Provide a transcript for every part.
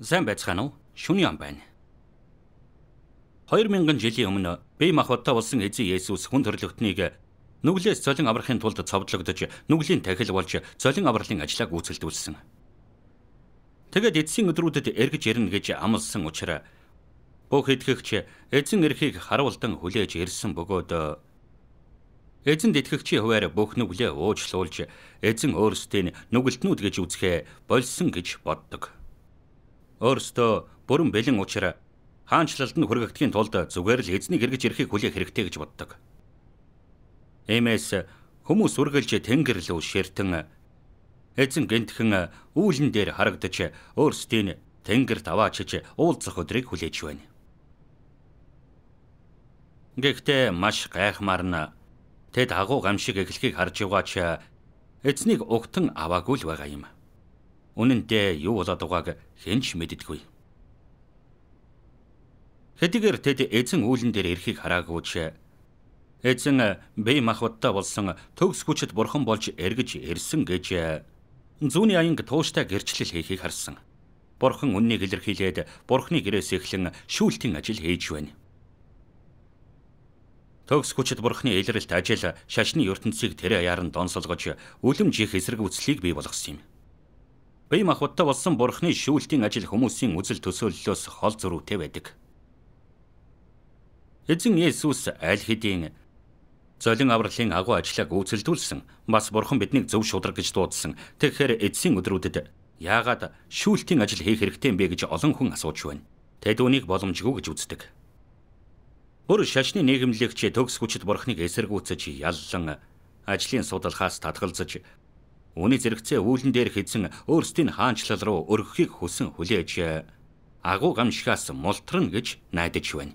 Сайн байцгаана уу? Шүний ам байна. 2000 жилийн өмнө бие махбодтой болсон эзэн Есүс хүн төрлөختнийг нүглээс цолин аврахын тулд цовдлогдож, нүглийн тахил болж цолин авралын ажлаа гүйцэлдүүлсэн. Тэгэд эцсийн өдрүүдэд эргэж ирнэ гэж амласан учраас бүх итгэгч эзэн эрхийг харуулдан хүлээж ирсэн бөгөөд Эзэн тэтгэгчийн хуваар бүх нүглээ уужлуулж эзэн өөрсдөө нь нүгэлтнүүд гэж үзэхэ болсон гэж боддог. Өөрсдөө бүрэн бэлэн учраа хаанчлалд нь хүргэхдгийн тулд зүгээр л эзнийг эргэж ирэхийг хүлээх хэрэгтэй гэж боддог. Эмээс хүмүүс үргэлж тэнгэр лүү ширтэн эзэн гинтхэн үүлэн дээр харагдаж өөрсдөө нь тэнгэрт аваачиж уулзах өдрийг хүлээж байна. Гэхдээ маш гайхмаар нь Тэд агуу гамшиг эхлэхийг харж яваач эзнийг угтан аваагүй л байгаа юм. Үнэн дээр юу болоод байгааг хэн ч мэддэггүй. Хэдийгээр тэд эзэн үүлэн дээр ирэхийг хараагүй ч эзэн бие махбодтой болсон төгс хүчит бурхан болж эргэж ирсэн гэж зүүн аянг тууштай гэрчлэл хийхийг харсан. Бурхан үннийг илэрхийлээд бурхны гэрээс эхлэн шүүлтийн ажил хийж байна. Төгс хүчит бурхны илрэлт ажил шашны ертөнцийг тэр яран донсолгож үлэмж их эсрэг үзлийг бий болгосон юм. Бие махбодтой болсон бурхны шүүлтийн ажил хүмүүсийн үзэл төсөөллөөс хол зөрүүтэй байдаг. Эзэн Есүс аль хэдийн золин авралын агуу ажлыг үйлчлүүлсэн бас бурхан биднийг зөв шударга гэж дуудсан. Тэгэхээр эцсийн өдрүүдэд яагаад шүүлтийн ажил хийх хэрэгтэй юм бэ гэж олон хүн асууж байна. Тэд үүнийг боломжгүй гэж үздэг. Бүр шашны нийгэмлэгч төгс хүчит бурхныг эсэргүүцэж яллан ажлын судалхаас татгалзаж Үүний зэрэгцээ үүлэн дээр хэдсэн өөрсдийн хаанчлал руу өргөхийг хүсэн хүлээж агуу гамшигаас мултрна гэж найдаж байна.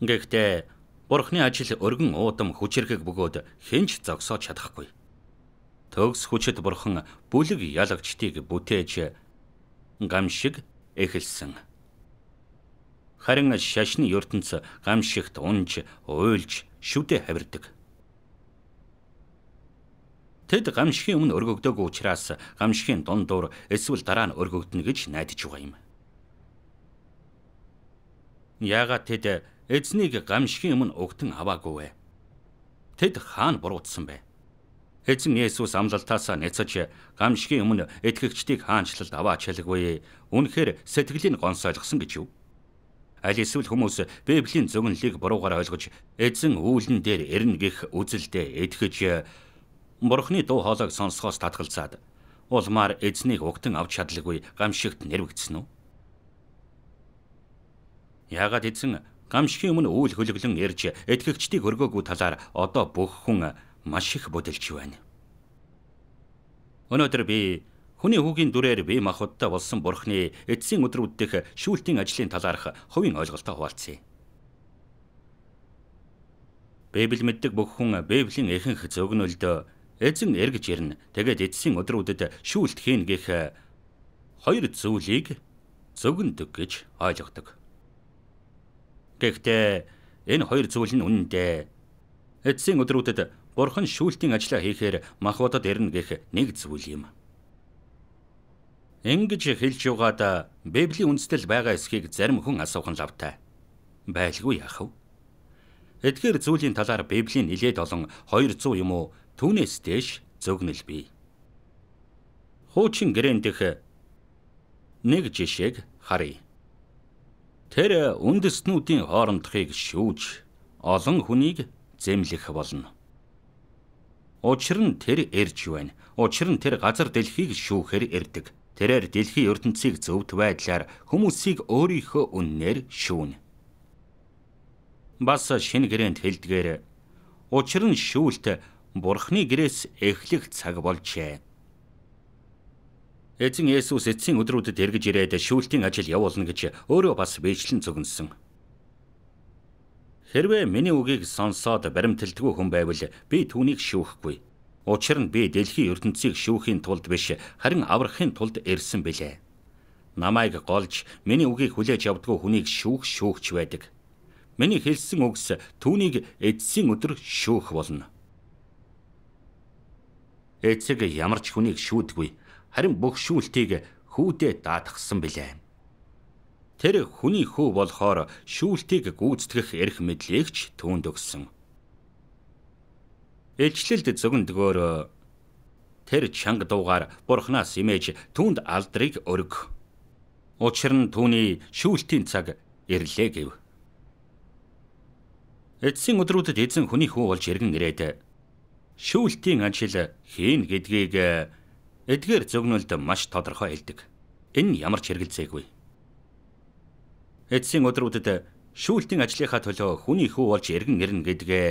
Гэхдээ Бурхны ажил өргөн уудам хүчрхэг бөгөөд хинч зогсоож чадахгүй. Төгс хүчит бурхан бүлэг ялагчдыг бүтээж гамшиг эхэлсэн харин шашны ертөнц гамшигт унж, уйлж, шүдэ хавирдаг. Тэд гамшигын өмнө өргөгдөөг учраас гамшигын дундуур эсвэл дараа нь өргөгднө гэж найдаж байгаа юм. Яагаад тэд эзнийг гамшигын өмнө өгтөн аваагүй вэ? Тэд хаана буруутсан бэ? Эзэн Есүс амлалтаасаа нэцэж гамшигын өмнө итгэгчдийг хаанчлалд аваач хэлгүй. Үнэхээр сэтгэлийн гонсойлгсон гэж юу? аль эсвэл хүмүүс Библийн зөвнөлийг буруугаар ойлгож эзэн үүлэн дээр ирнэ гих үзэлдээ итгэж бурхны дуу хоолойг сонсохоос татгалзаад улмаар эзнийг угтан авч чадлагүй гамшигт нэрвэгдсэн үү? Яагаад эзэн гамшигын өмнө үйл хөлөглөн ирж этгэгчдийг өргөөгүй талаар одоо бүх хүн маш их бодилж байна. Өнөөдөр би Хүний хүүгийн дүрээр бие махбодтой болсон бурхны эцсийн өдрүүд дэх шүүлтийн ажлын талаарх хувийн ойлголтоо хуваалцъя. Библи мэддэг бүх хүн Библийн ихэнх зөвгнөлд эзэн эргэж ирнэ. Тэгээд эцсийн өдрүүдэд шүүлт хийн гэх хоёр зүйлийг зөвгөндөг гэж ойлгодог. Гэхдээ энэ хоёр зүйл нь үнэндээ эцсийн өдрүүдэд бурхан шүүлтийн ажлаа хийхээр махбодод ирнэ гэх нэг зүйл юм. Ингэж хэлж явгаад Библийн үндэслэл байгаа эсхийг зарим хүн асуух нь лавтай. Байлгүй яах вэ? Эдгээр зүйлийн талаар Библийн нилээд олон 200 юм уу түүнээс дээш зөвгнөл бий. Хуучин грэнд дэх нэг жишээг харъя. Тэр үндэстнүүдийн хоорондохыг шүүж олон хүнийг зэмлэх болно. Учир нь тэр ирж байна. Учир нь тэр газар дэлхийг шүүхээр ирдэг. Тэрээр дэлхийн ертөнцийг зөвд байдлаар хүмүүсийг өөрийнхөө үннээр шүүнэ. Бас шинэ гэрээнд хэлдгээр учир нь шүүлт бурхны гэрээс эхлэх цаг болжээ. Эзэн Есүс эцсийн өдрүүдэд эргэж ирээд шүүлтийн ажил явуулна гэж өөрөө бас бичлэн зөгнсөн. Хэрвээ миний үгийг сонсоод баримталдгүй хүн байвал би түүнийг шүүхгүй. Учир нь би дэлхийн ертөнцийг шүүхийн тулд биш харин аврахын тулд ирсэн билээ. Намайг голж миний үгийг хүлээж авдгүй хүнийг шүүх шүүгч байдаг. Миний хэлсэн үгс түүнийг эцсийн өдөр шүүх болно. Эцэг ямар ч хүнийг шүүдгүй харин бүх шүүлтийг хүүдээ даатгсан билээ. Тэр хүний хүү болохоор шүүлтийг гүйцэтгэх эрх мэдлийг ч түүнд өгсөн. Илчлэлд зөвөн дгөөрөө. Тэр чанга дуугаар бурхнаас имэж түүнд алдрыг өрг. Учир нь түүний шүүлтийн цаг ирлээ гэв. Эцсийн өдрүүдэд эзэн хүний хүү болж иргэн ирээд шүүлтийн аншил хийн гэдгийг э, эдгээр зөвгнөлд маш тодорхой хэлдэг. Энэ ямар ч хэрэгэлзээгүй. Эцсийн өдрүүдэд шүүлтийн ажлынхаа төлөө хүний хүү болж иргэн ирнэ гэдгээ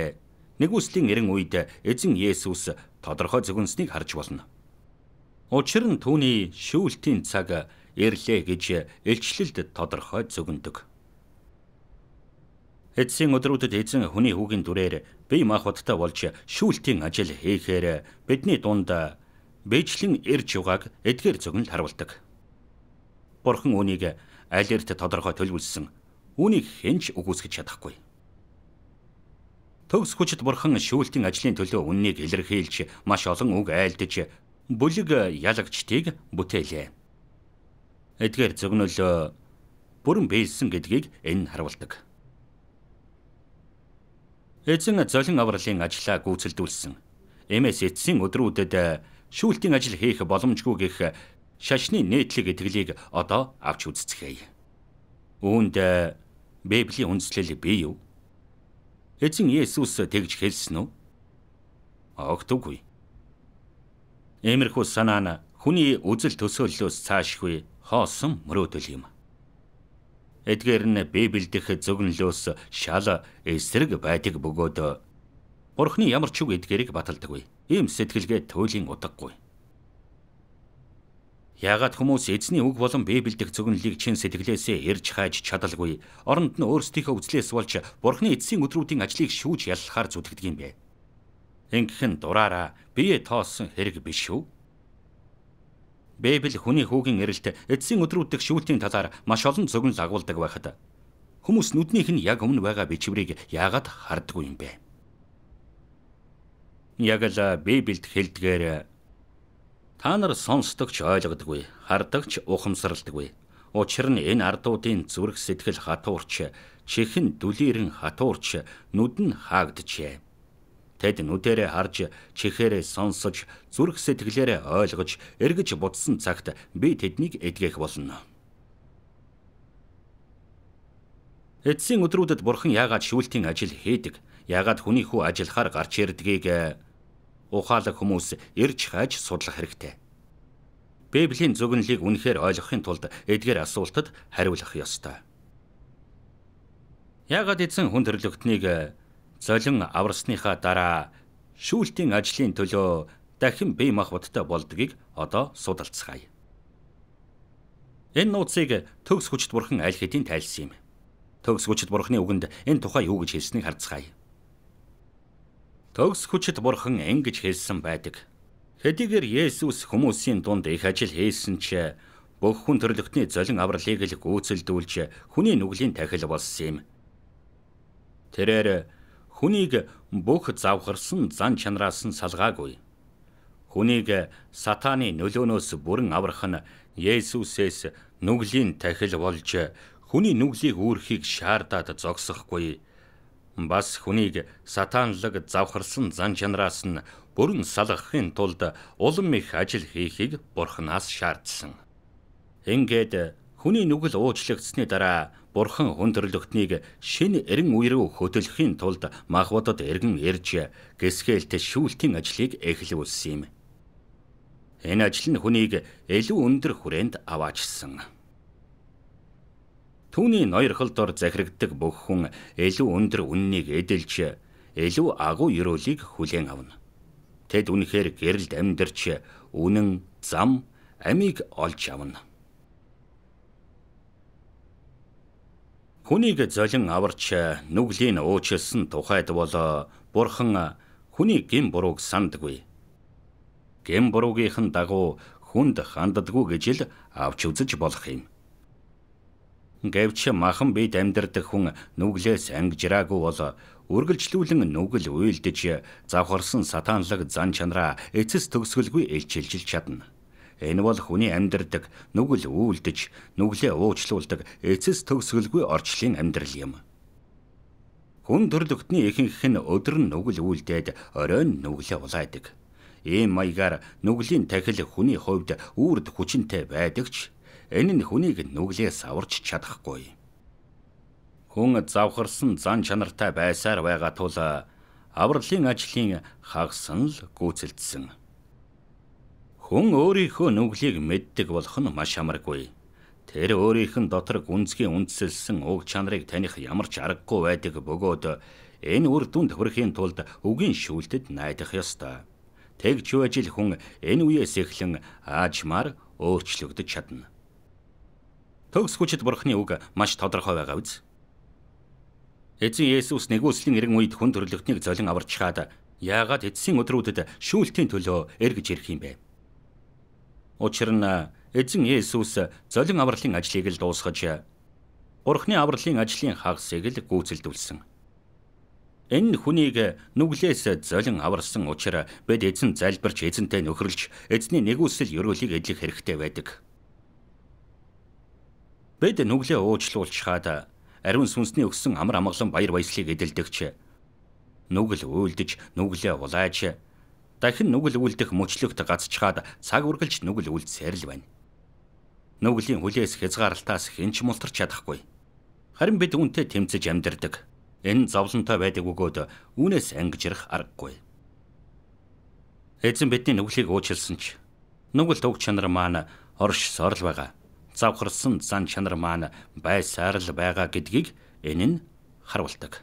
Нэгүслийн эрен үед эзэн Есүс тодорхой зөвгөнснийг харж болно. Учир нь түүний шүүлтийн цаг ирлээ гэж илчлэлд тодорхой зөвгөндөг. Эцсийн өдрүүдэд эзэн хүний хүүгийн дүрээр бие махбодтой болж шүүлтийн ажил хийхээр бидний дунд бэжлэн ирж байгааг эдгээр зөвгөн харуулдаг. Бурхан үнийг алерт тодорхой төлөвлөсөн. Үнийг хэн ч үгүйсгэж чадахгүй. Төгс хүчит бурхан шүүлтийн ажлын төлөө үннийг илэрхийлж маш олон үг айлдж бүлэг ялагчдыг бүтээлээ. Эдгээр зөвнөлөө бүрэн биелсэн гэдгийг энэ харуулдаг. Эзэн золин авралын ажлаа гүйцэлдүүлсэн. Эмээс эцсийн өдрүүдэд шүүлтийн ажил хийх боломжгүй гэх шашны нээтлэг итгэлийг одоо авч үзцгээе. Үүнд Библийн үндслэл бий юу? Эзэн Есүс тэгж хэлсэн үү? Огтгүй. Иймэрхүү санаа нь хүний үзэл төсөөллөөс цаашгүй хоосон мөрөөдөл юм. Эдгээр нь Библиэд их зөгнөлөөс шал эсрэг байдаг бөгөөд Бурхны ямар ч үг эдгэрийг баталдаггүй. Ийм сэтгэлгээ туулийн удаггүй. Яагаад хүмүүс эзний үг болон Библиэдх зөвнөлийг чин сэтгэлээсээ ирж хайж чадалгүй оронд нь өөрсдийнхөө үзлээс болж Бурхны эцсийн өдрүүдийн ажлыг шүүж яллахаар зүтгэдэг юм бэ. Ингэх нь дураараа бие тоосон хэрэг биш үү? Библи хүний хүүгийн эрэлт эцсийн өдрүүд дэх шүүлтийн талаар маш олон зөвнөл агуулдаг байхад хүмүүс нүднийх нь яг өмнө байгаа бичвэрийг яагаад хардггүй юм бэ? Яг л Библиэд хэлдгээр Та нар сонсдогч ойлгодоггүй, хардагч ухамсарладаггүй. Учир нь энэ ардуудын зүрх сэтгэл хатуурч, чихэн дүлэрэн хатуурч, нүд нь хаагдчихэ. Тэд нүдэрэ харж, чихээрээ сонсож, зүрх сэтгэлээрээ ойлгож, эргэж будсан цагт би тэднийг эдгэх болно. Эцсийн өдрүүдэд бурхан яагаад шүүлтийн ажил хийдэг, яагаад хүний хүү ажиллахаар гарч ирдгийг ухаалаг хүмүүс ирж хайж судлах хэрэгтэй. Библийн зөвнөлийг үнэхээр ойлгохын тулд эдгээр асуултад хариулах ёстой. Яагаад эзэн хүн төрлөختнийг э, золин аварсныхаа дараа шүүлтийн ажлын төлөө дахин бие махбодтой болдгийг одоо судалцгаая. Энэ нууцыг төгс хүчит бурхан аль хэдийн тайлсан юм. Төгс хүчит бурханы үгэнд энэ тухай юу гэж хэлснийг харцгаая. Төгс хүчит бурхан ингэж хэлсэн байдаг. Хэдийгээр Есүс хүмүүсийн дунд их ажил хийсэн ч бүх хүн төрлөختний золин авралыг л гүйцэлдүүлж хүний нүглийн тахил болсон юм. Тэрээр хүнийг бүх завхарсан зан чанараас нь салгаагүй. Хүнийг сатааны нөлөөнөөс бүрэн аврах нь Есүсээс нүглийн тахил болж хүний нүглийг үүрхийг шаардаад зогсохгүй бас хүнийг сатаанлаг завхарсан зан чанараас нь бүрэн салгахын тулд улам их ажил хийхийг бурхнаас шаардсан. Ингээд хүний нүгэл уучлагдсны дараа бурхан хүндрэлтнийг шин эрен үе рүү хөтөлөхийн тулд махбодод эргэн ирж гисгэлт шүүлтийн ажлыг эхлүүлсэн юм. Энэ ажил нь хүнийг илүү өндөр хүрээнд аваачсан. Түүний ноёр холдор захирагддаг бүх хүн илүү өндөр үннийг эдэлж илүү агуу ёроолыг хүлээн авна. Тэд үнэхээр гэрэлд амьдарч үнэн, зам, амийг олж авна. Хүнийг золин аварч нүглийн уучлсан тухайд бол бурхан хүний гин бурууг сандгүй. Гин буруугийнх нь дагуу хүнд ханддаггүй гэж л авч үзэж болох юм. Гэвч махан бид амьдрдаг хүн нүглээс ангижраагүй бол үргэлжлүүлэн нүгэл уйлдэж завхарсан сатаанлаг зан чанараа эцэс төгсгөлгүй илчилж чадна. Энэ бол хүний амьдрдаг нүгэл үйлдэж, нүглээ уучлуулдаг эцэс төгсгөлгүй орчлын амьдрал юм. Хүн төрлөختний ихэнх нь өдөр нь нүгэл үйлдээд оройн нүглээ улайдаг. Ийм маягаар нүглийн тахил хүний хувьд үрд хүчинтэй байдаг ч Энэ нь хүнийг нүглээс аварч чадахгүй. Хүн завхарсан зан чанартай байсаар байгаа тул авралын ажлын хагсан л гүйцэлдсэн. Хүн өөрийнхөө нүглийг мэддэг болох нь маш амаргүй. Тэр өөрийнх нь дотор гүнзгий үндсэлсэн уг чанарыг таних ямар ч аргагүй байдаг бөгөөд энэ үр дүнд хүрэхийн тулд үгийн шүүлтэд найдах ёстой. Тэгж үежил хүн энэ үеэс эхлэн аажмаар өөрчлөгдөж чадна. Төгс хүчит бурхны үг маш тодорхой байгаа биз? Эзэн Есүс нэгүслийн эрен үед хүн төрлөختнийг золин аварчхаад яагаад эцсийн өдрүүдэд шүүлтийн төлөө эргэж ирэх юм бэ? Учир нь эзэн Есүс золин авралын ажлыг л дуусгаж бурхны авралын ажлын хагасыг л гүйцэлдүүлсэн. Энэ хүнийг нүглээс золин аварсан учраас бид эзэн залбирч эзэнтэй нөхрөлж эзний нэгүсэл ёроолыг эдлэх хэрэгтэй байдаг. Бид нүглээ уучлуулчихад ариун сүнсний өгсөн амар амгалан баяр баясгалыг эдэлдэгч. Нүгэл үйлдэж, нүглээ улааж, дахин нүгэл үлдэх мөчлөгт гацчхаад цаг үргэлж нүгэл үлдсээр л байна. Нүглийн хүлээс хязгаарлалтаас хинч мултарч чадахгүй. Харин бид үүнтэй тэмцэж амьдардаг. Энэ зовлонтой байдаг өгөөд үүнээс ангижрах аргагүй. Эзэн бидний нүглийг уучлсан ч нүгэл төг чанар маань орш сорл байгаа завхарсан зан чанар маань байсаар л байгаа гэдгийг энэ нь харуулдаг.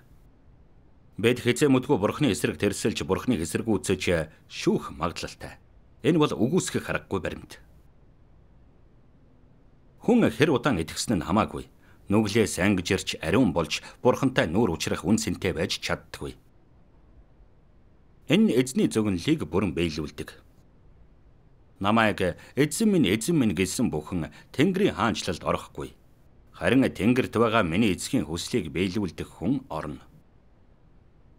Бид хизээмдгүй бурхны эсрэг тэрсэлж бурхны эсэргүүцэж шүүх магадлалтай. Энэ бол үгүйсгэх аргагүй баримт. Хүн хэр удаан итгэсэн нь хамаагүй. Нүглээс ангиж ирч ариун болж бурхантай нүүр учрах үн сэнтэй байж чаддгүй. Энэ эзний зөвнөлийг бүрэн биелүүлдэг намайг эзэн минь эзэн минь гэсэн бүхэн Тэнгэрийн хаанчлалд орохгүй. Харин Тэнгэрт байгаа миний эцгийн хүслийг биелүүлдэх хүн орно.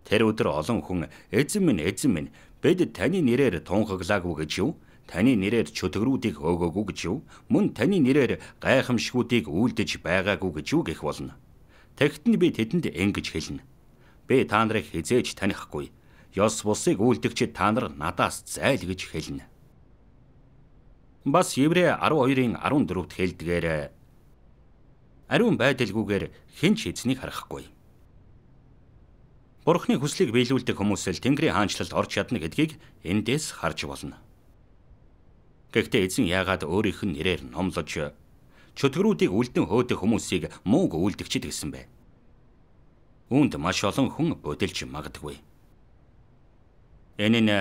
Тэр өдөр олон хүн эзэн минь эзэн минь бид таны нэрээр тунхаглаагүй гэж юу? Таны нэрээр чөтгөрүүдийг хөөгөөгүй гэж юу? Мөн таны нэрээр гайхамшгүүдийг үйлдэж байгаагүй гэж юу гэх болно. Тэгт нь би тэдэнд ингэж хэлнэ. Би та нарыг хизээж танихгүй. Ёс бусыг үйлдэгчид та нар надаас зайл гэж хэлнэ бас Еврэ 12-ын 14-т хэлдгээрэ. Ариун байдалгүйгээр хэн ч эзнийг харахгүй. Бурхны хүслийг биелүүлдэг хүмүүсэл Тэнгэрийн хаанчлалд орж чадна гэдгийг эндээс харж болно. Гэхдээ эзэн яагаад өөрийнх нь нэрээр номлож чөтгөрүүдийг үлдэн хөөдөх хүмүүсийг мууг үлдгчд гэсэн бэ? Үүнд маш олон хүн бодилж магадгүй. Энэ нь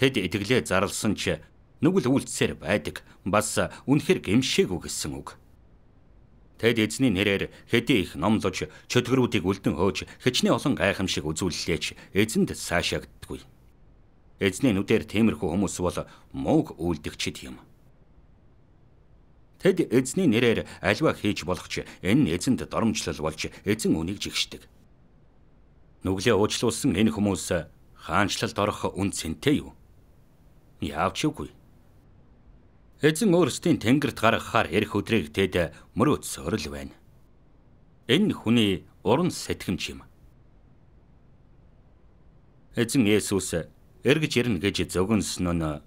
тэд итгэлээ зарлсан ч нүгэл үйлдэлсээр байдаг. Бас үнэхэр гэмшээгүү гэсэн үг. Тэд эзний нэрээр хэдий их номлож, чөтгөрүүдийг үлдэн хөөж, хичнээн олон гайхамшиг үзүүллээч эзэнд цаашаагддгүй. Эзний нүдээр темирхүү хүмүүс бол мууг үйлдэгчд юм. Тэд эзний нэрээр альва хийж болохч энэ эзэнд доромжлол болж эзэн үнийг жигшдэг. Нүглээ уучлуулсан энэ хүмүүс хаанчлалд орох үн цэнтэй юу? Яавч үгүй. Эзэн өөрсдийн тэнгэрт гаргахаар эрх өдрийг тэд мөрөөдс орил байна. Энэ хүний уран сэтгэмж юм. Эзэн Есүс эргэж ирнэ гэж зөгөнсөн нь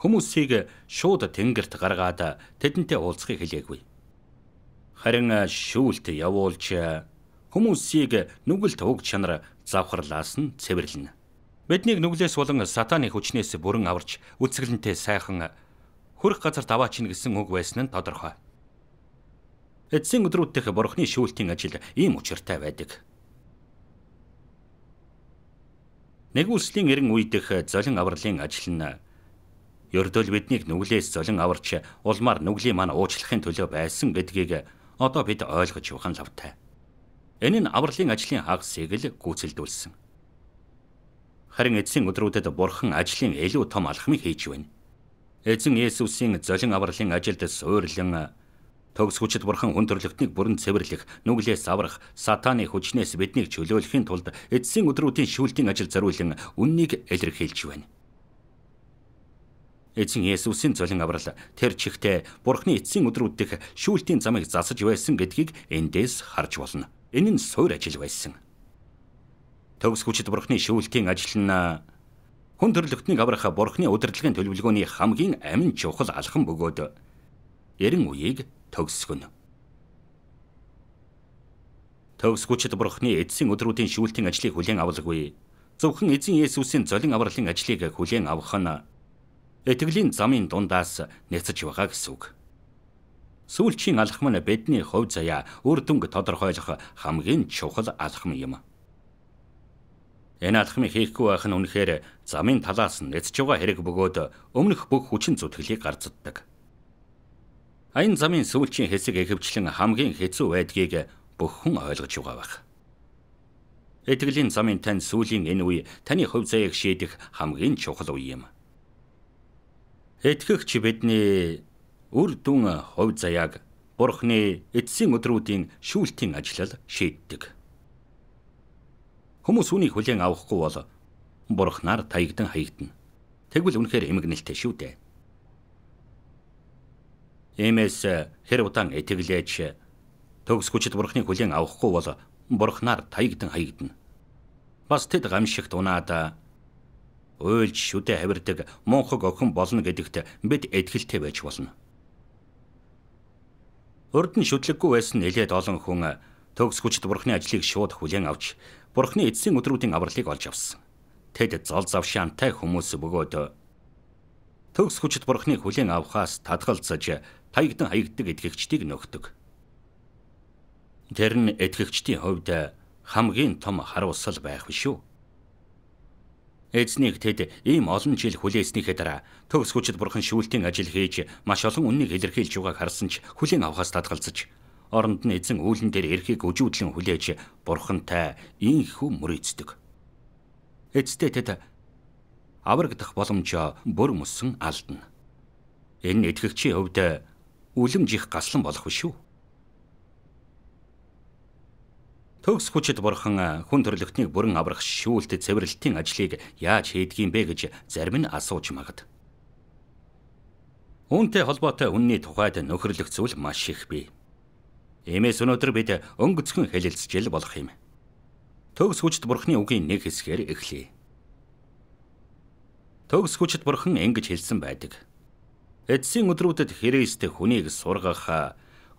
хүмүүсийг шууд тэнгэрт гаргаад тэдэнтэй уулзахыг хэлээгүй. Харин шүүлт явуулж хүмүүсийг нүгэлт уг чанар завхарлаас нь цэвэрлэнэ. Биднийг нүглээс болон сатаны хүчнээс бүрэн аварч үцгэлэнтэй сайхан хөрх газар даваа чинь гэсэн үг байсан нь тодорхой. Эцсийн өдрүүддх бурхны шүүлтийн ажил ийм учиртай байдаг. Нэг үслийн эрен үйдэх золин авралын ажил нь ердөл биднийг нүглээс золин аварч улмаар нүглийн мань уучлахын төлөө байсан гэдгийг одоо бид ойлгож явхан лавтай. Энэ нь авралын ажлын хагасыг л гүйцэлдүүлсэн. Харин эцсийн өдрүүдэд бурхан ажлын илүү том алхмыг хийж байна. Эзэн Есүсийн золин авралын ажилд суйрлан э, төгс хүчит бурхан хүн төрлөختнийг бүрэн цэвэрлэх, нүглээс аврах, сатааны хүчнээс биднийг чөлөөлөхийн тулд эцсийн өдрүүдийн шүүлтийн ажил зориулсан үннийг илэрхийлж байна. Эзэн Есүсийн золин аврал тэр чихтэй бурхны эцсийн өдрүүд дэх шүүлтийн замыг засаж байсан гэдгийг эндээс харж болно. Энэ нь суур ажил байсан. Төгс хүчит бурхны шүүлтийн ажил нь Хүн төрлөختний аврах бурхны удирдлагын төлөвлөгөөний хамгийн амин чухал алхам бөгөөд эрен үеийг төгсгөнө. Төгсгүүчд бурхны эцсийн өдрүүдийн шүүлтийн ажлыг хүлээн авалгүй. Зөвхөн эзэн Есүсийн золин авралын ажлыг хүлээн авах нь итгэлийн замын дундаас нэцэж байгаа гэсэн үг. Сүүлчийн алхам нь бидний хувь заяа үр дүнг тодорхойлох хамгийн чухал алхам юм. Энэ алхмыг хийхгүй байх нь үнэхээр замын талаас нь эцж байгаа хэрэг бөгөөд өмнөх бүх хүчин зүтгэлийг гарцддаг. Аян замын сүүлчийн хэсэг ихэвчлэн хамгийн хэцүү байдгийг бүх хүн ойлгож байгаа байх. Итгэлийн замын тань сүүлийн энэ үе таны хувь заяаг шийдэх хамгийн чухал үе юм. Итгэгч бидний үр дүн хувь заяаг Бурхны эцсийн өдрүүдийн шүүлтийн ажиллал шийддэг. Хүмүүс үүнийг хүлээн авахгүй бол бурхнаар таягдан хаягдана. Тэгвэл үнэхээр эмгэнэлтэй шүү дээ. Эмээс хэр удаан итгэлээж төгс хүчит бурхныг хүлээн авахгүй бол бурхнаар таягдан хаягдана. Бас тэд гамшигт унаад уйлж шүдэ хавирдаг мунхаг охин болно гэдэгт бид итгэлтэй байж болно. Урд нь шүтлэггүй байсан нэлээд олон хүн төгс хүчит бурхны ажлыг шууд хүлээн авч Бурхны эцсийн өдрүүдийн авралыг олж авсан. Тэд зол завшаантай хүмүүс бөгөөд төгс хүчит бурхны хүлээн авахаас тадгалзаж таягдан хаягддаг эдгэгчдийг нөгдөг. Тэр нь эдгэгчдийн хувьд хамгийн том харуулсал байх биш үү? Эзнийг тэд ийм олон жил хүлээснийхээ дараа төгс хүчит бурхан шүүлтийн ажил хийж маш олон үннийг илэрхийлж байгааг харсан ч хүлээн авахаас тадгалзаж оронд нь эзэн үүлэн дээр эрхийг өжүүдлэн хүлээж бурхантай ийхүү мөрөөддөг. Эцтэй тэд аврагдах боломж бүр мөсөн алдна. Энэ нь итгэгчийн хувьд үлэмжих гаслан болох биш үү? Төгс хүчит бурхан хүн төрлөختний бүрэн аврах шүүлт цэвэрлэлтийн ажлыг яаж хийдгийм бэ гэж зарим нь асууж магад. Үүнтэй холбоотой үнний тухайд нөхөрлөх зүйл маш их бий. Иймээс өнөөдөр бид өнгөцгөн хэлэлцжил болох юм. Төгс хүчит бурхны үгийн нэг хэсгээр эхлэе. Төгс хүчит бурхан ингэж хэлсэн байдаг. Эцсийн өдрүүдэд Христ хүнийг сургах,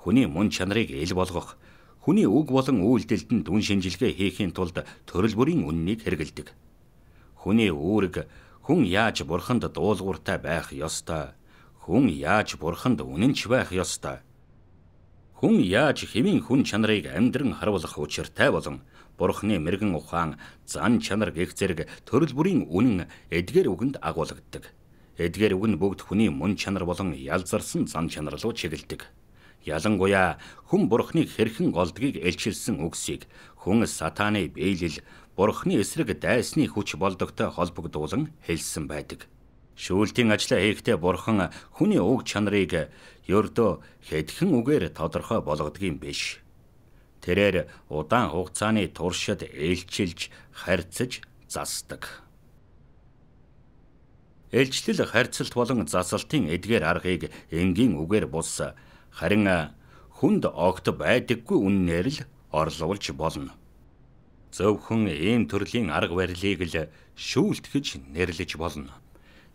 хүний мөн чанарыг ил болгох, хүний үг болон үйлдэлд нь дүн шинжилгээ хийхийн тулд төрөл бүрийн үннийг хэрэгэлдэг. Хүний үүрэг хүн яаж бурханд дуулууртай байх ёстой, хүн яаж бурханд үнэнч байх ёстой Хүн яаж хэвийн хүн чанарыг амьдран харуулах учиртай болон Бурхны мэрэгэн ухаан, зан чанар гих зэрэг төрөл бүрийн үнэн эдгээр үгэнд агуулдаг. Эдгээр үг нь бүгд хүний мөн чанар болон ялзарсан зан чанар руу чиглэдэг. Ялангуяа хүн бурхны хэрхэн голдгийг элчилсэн үгсийг хүн сатааны биелэл бурхны эсрэг дайсны хүч болдогтой холбогдуулан хэлсэн байдаг. Шүүлтийн ажлаа хийхдээ бурхан хүний уг чанарыг ердөө хэдхэн үгээр тодорхой болгодгийн биш. Тэрээр удаан хугацааны туршид ээлжилж, харьцаж засдаг. Ээлжлэл харьцалт болон засалтын эдгээр аргыг энгийн үгээр бус харин хүнд огт байдаггүй үннээр л орлуулж болно. Зөвхөн ийм төрлийн арга барилыг л шүүлт гэж нэрлэж болно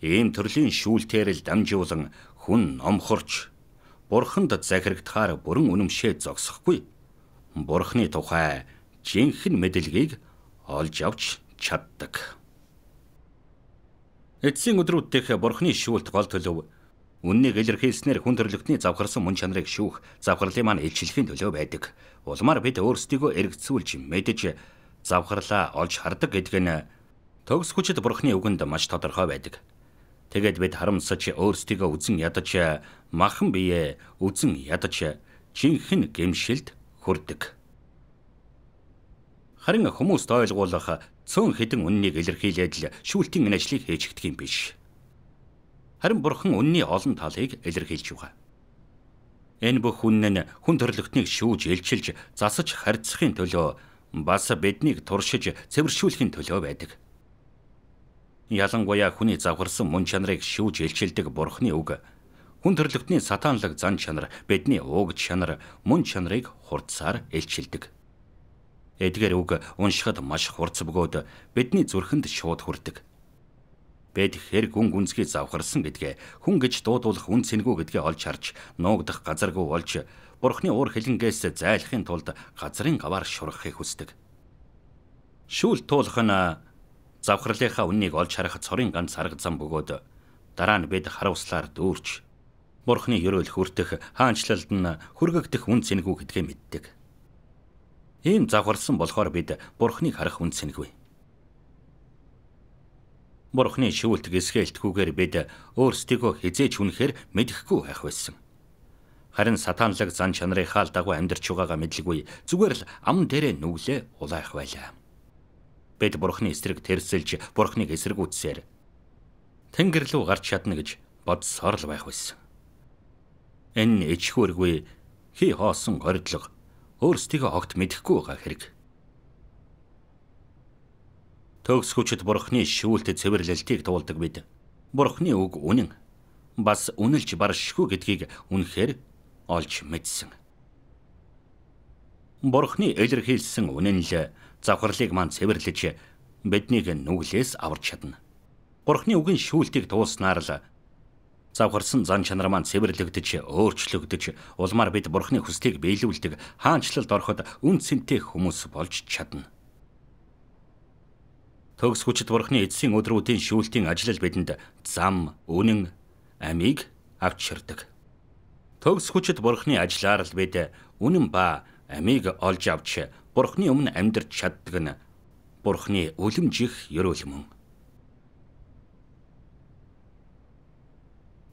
ийм төрлийн шүүлтээр л дамжуулан хүн номхорч бурханд захирагдахаар бүрэн үнэмшээ зогсохгүй бурхны тухай жинхэнэ мэдлэгийг олж авч чаддаг. Эцсийн өдрүүддх бурхны шүүлт гол төлөв үннийг илэрхийлснээр хүн төрөлхтний завхарсан мөн чанарыг шүүх завхарлын маань илчлэхийн төлөө байдаг. Улмаар бид өөрсдийгөө эргцүүлж мэдж завхарлаа олж хардаг гэдэг нь төгс хүчит бурхны үгэнд маш тодорхой байдаг. Тэгээд бид харамсаж өөрсдийгөө үзэн ядаж махан бие үзэн ядаж жинхэнэ гэмшилд хүрдэг. Харин хүмүүст ойлгуулах цөөн хідэн үннийг илэрхийлээд л шүүлтийн энэ ажлыг хийж гдэг юм биш. Харин бурхан үнний олон талыг илэрхийлж байгаа. Энэ бүх үнэн нь хүн төрлөختнийг шүүж илчилж засаж харьцахын төлөө бас биднийг туршиж цэвэршүүлэхин төлөө байдаг ялангуяа хүний завхарсан мөн чанарыг шүүж илчилдэг бурхны үг хүн төрлөختний сатаанлаг зан чанар бидний ууг чанар мөн чанарыг хурцаар илчилдэг. Эдгээр үг уншихад маш хурц бөгөөд бидний зүрхэнд шууд хүрдэг. Бид хэр гүн гүнзгий завхарсан гэдгээ хүн гэж дуудуулах үн цэнгүү гэдгээ олж харж нуугдах газаргүй болж бурхны уур хилэнгээс зайлахын тулд газрын гаваар шурахыг хүсдэг. Шүүл туулах нь завхралынхаа үннийг олж харахад цорын ганц арга зам бөгөөд дараа нь бид харуулслаар дүүрч бурхны ёроол хүртэх хаанчлалд нь хүргэгдэх үн цэнгүү гэдгээ мэддэг. Ийм завхарсан болохоор бид бурхныг харах үн цэнгүү. Бурхны шүүлт гисгэлтгүүгээр бид өөрсдийгөө хизээч үнэхээр мэдэхгүй байх байсан. Харин сатаанлаг зан чанарынхаа л дагуу амьдарч байгаагаа мэдлгүй зүгээр л амн дээрээ нүглээ улаах байлаа. Бид бурхны эсрэг тэрсэлж, бурхныг эсэргүүцсээр тэнгэр рүү гарч чадна гэж бодсоор л байх байсан. Энэ ичхүүргүй хий хоосон хордлого өөрсдийгөө огт мэдэхгүй байгаа хэрэг. Төгс хүчит бурхны шүүлт цэвэрлэлтийг туулдаг бид. Бурхны үг үнэн. Бас үнэлж баршгүй гэдгийг үнэхээр олж мэдсэн. Бурхны илэрхийлсэн үнэн л завхарлыг маань цэвэрлэж биднийг нүглээс аварч чадна. Бурхны үгэн шүүлтгийг туулснаар л завхарсан зан чанар маань цэвэрлэгдэж, өөрчлөгдөж, улмаар бид Бурхны хүслийг биелүүлдэг хаанчлалд ороход үн цэнтэй хүмүүс болж чадна. Төгс хүчит Бурхны эцсийн өдрүүдийн шүүлтийн ажил бидэнд зам, үнэн, амийг авчирдаг. Төгс хүчит Бурхны ажиллаар л бид үнэн ба амийг олж авч Бурхны өмнө амьдарч чаддаг нь Бурхны үлэмжих ёроолмөн.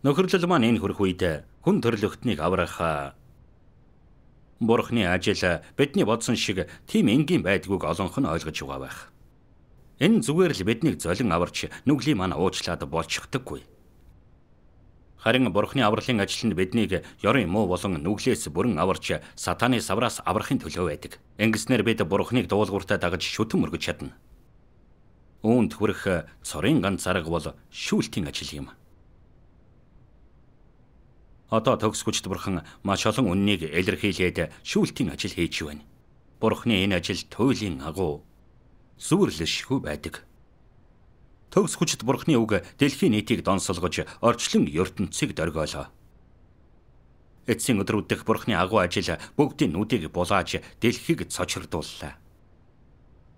Нөхөрлөл маань энэ хөрх үед хүн төрлөختнийг аврах Бурхны ажил бидний бодсон шиг тийм энгийн байдгүйг олонх нь ойлгож байгаа байх. Энэ зүгээр л биднийг золин аварч нүглийн маань уучлаад болчихдаггүй. Харин бурхны авралын ажилд биднийг ёрын муу болон нүглээс бүрэн аварч сатаны савраас аврахын төлөө байдаг. Ингэснээр бид бурхныг дуулууртаа дагаж шүтэн мөргөж чадна. Үүнд хүрэх цорын ганц арга бол шүүлтийн ажил юм. Одоо төгс хүчт бурхан маш олон үннийг илэрхийлээд шүүлтийн ажил хийж байна. Бурхны энэ ажил туйлын агуу зүвэрлэшгүй байдаг төгс хүчит бурхны үг дэлхийн нийтийг донсолгож орчлон ертөнцийг дөргиолоо. Эцсийн өдрүүд дэх бурхны агуу ажил бүгдийн нүдийг булааж дэлхийг цочирдууллаа.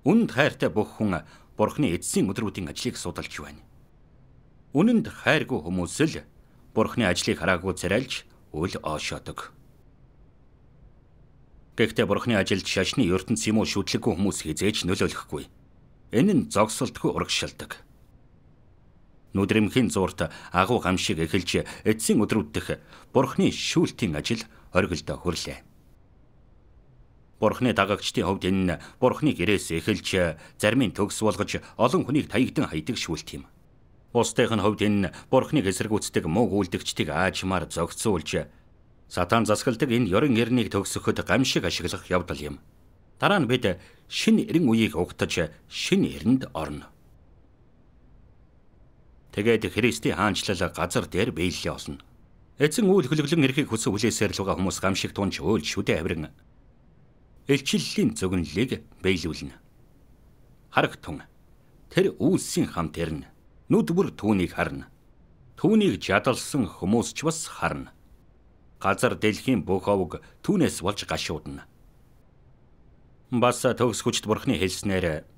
Үнд хайртай бүх хүн бурхны эцсийн өдрүүдийн ажлыг судалж байна. Үнэнд хайргүй хүмүүс л бурхны ажлыг хараагүй царайлж үл оошоодог. Гэхдээ бурхны ажилд шашны ертөнц юм уу шүтлэггүй хүмүүс хизээж нөлөөлөхгүй. Энэ нь зогсолтгүй урагшилдаг нүдрэмхийн зуурт агуу гамшиг эхэлж эцсийн өдрүүд дэх бурхны шүүлтийн ажил оргилдоо хүрлээ. Бурхны дагагчдын хувьд энэ нь бурхны гэрээс эхэлж зармын төгс болгож олон хүнийг таягдan хайдаг шүүлт юм. Бусдынхын хувьд энэ нь бурхныг эсэргүүцдэг муу үйлдэгчдийг аажмаар зогцоолж сатан засгалдаг энэ ёрын эрнийг төгсөхөд гамшиг ашиглах явдал юм. Дараа нь бид шин эрен үеийг угтаж шин эрэнд орно. Тэгээд Христийн хаанчлал газар дээр биелэлээ олно. Эзэн үйл хөдлөлн эрхийг хүсэн хүлээсээр л байгаа хүмүүс гамшиг тунж өөл шүдэ авирна. Элчиллэлийн зөгнөлийг биелүүлнэ. Харагтун тэр үйлсийн хамт ярина. Нүд бүр түүнийг харна. Түүнийг жадалсан хүмүүс ч бас харна. Газар дэлхийн бүх овг түүнээс болж гашуудна. Бас төгс хүчт бурхны хэлснээр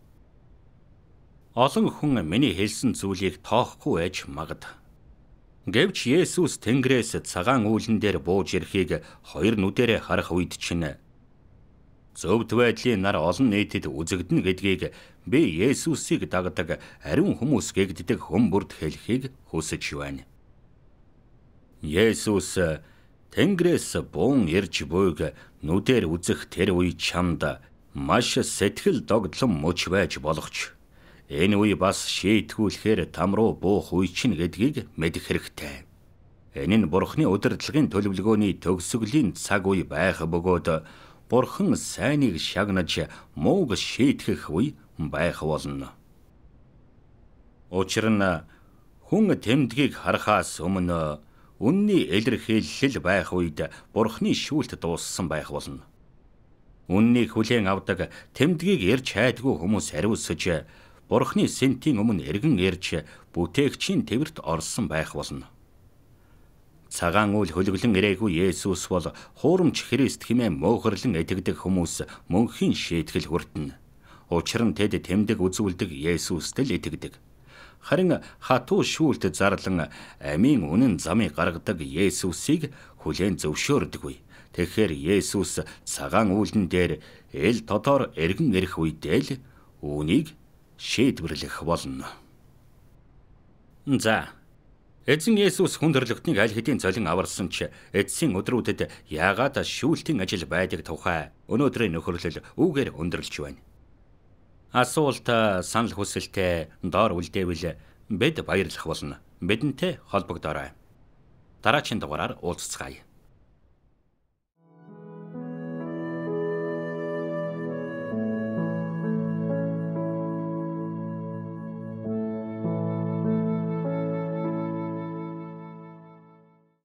Олон хүн миний хэлсэн зүйлийг тоохгүй байж магад. Гэвч Есүс Тэнгэрээс цагаан үүлэн дээр бууж ирэхийг хоёр нүдээрээ харах үед чинь зөвд байдлын нар олон нийтэд үзэгдэнэ гэдгийг би Есүсийг дагдаг ариун хүмүүс гэгддэг хүмүүрд хэлхийг хүсэж байна. Есүс Тэнгэрээс буун ирж буйг нүдээр үзэх тэр үе чамд маш сэтгэл догдлон мөч байж болгоч Энэ үе бас шийтгүүлэхээр там руу буух үе чинь гэдгийг мэдэх хэрэгтэй. Энэ нь Бурхны удирдлагын төлөвлөгөөний төгсгөлийн цаг үе байх бөгөөд Бурхан сайныг шагнаж мууг шийтгэх үе байх болно. Учир нь хүн тэмдгийг харахаас өмнө үнний илэрхийлэл байх үед Бурхны шүүлт дууссан байх болно. Үннийг хүлээн авдаг тэмдгийг ирж хайдгүй хүмүүс ариусж бурхны сентийн өмнө эргэн ирж бүтээгчийн тэмэрт орсон байх болно. Цагаан үл хөлөглөн ирээгүй Есүс бол хуурамч Христ хэмээн мөөхрлөн эдэгдэг хүмүүс мөнхийн шийтгэл хүртэн. Учир нь тэд тэмдэг үзүүлдэг Есүст л эдэгдэг. Харин хатуу шүүлт зарлан амийн үнэн замыг гаргадаг Есүсийг хүлээн зөвшөөрдөггүй. Тэгэхэр Есүс цагаан үүлэн дээр эл тодор эргэн ирэх үедээ л үүнийг шийдвэрлэх болно. За. Эзэн Есүс хүндрэлтнийг аль хэдийн цолин аварсан ч эцсийн өдрүүдэд яагаад шүүлтийн ажил байдаг тухай өнөөдрийн нөхөрлөл үүгээр өндөрлж байна. Асуулт санал хүсэлтээ доор үлдээвэл бид баярлах болно. Бидэнтэй холбогдорой. Дараагийн дугаараар уулзцгаая.